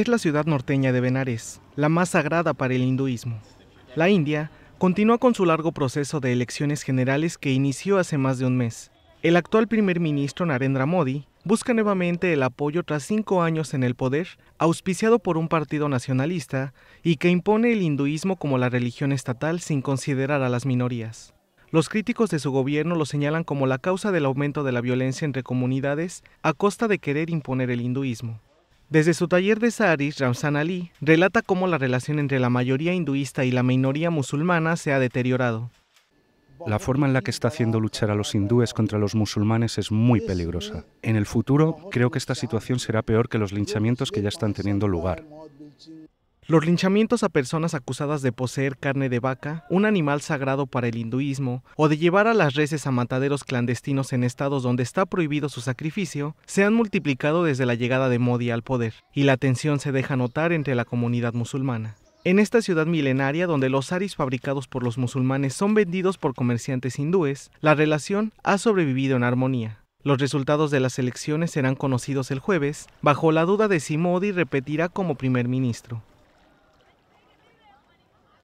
es la ciudad norteña de Benares, la más sagrada para el hinduismo. La India continúa con su largo proceso de elecciones generales que inició hace más de un mes. El actual primer ministro Narendra Modi busca nuevamente el apoyo tras cinco años en el poder, auspiciado por un partido nacionalista y que impone el hinduismo como la religión estatal sin considerar a las minorías. Los críticos de su gobierno lo señalan como la causa del aumento de la violencia entre comunidades a costa de querer imponer el hinduismo. Desde su taller de saris, Ramsan Ali relata cómo la relación entre la mayoría hinduista y la minoría musulmana se ha deteriorado. La forma en la que está haciendo luchar a los hindúes contra los musulmanes es muy peligrosa. En el futuro, creo que esta situación será peor que los linchamientos que ya están teniendo lugar. Los linchamientos a personas acusadas de poseer carne de vaca, un animal sagrado para el hinduismo, o de llevar a las reses a mataderos clandestinos en estados donde está prohibido su sacrificio, se han multiplicado desde la llegada de Modi al poder, y la tensión se deja notar entre la comunidad musulmana. En esta ciudad milenaria donde los saris fabricados por los musulmanes son vendidos por comerciantes hindúes, la relación ha sobrevivido en armonía. Los resultados de las elecciones serán conocidos el jueves, bajo la duda de si Modi repetirá como primer ministro.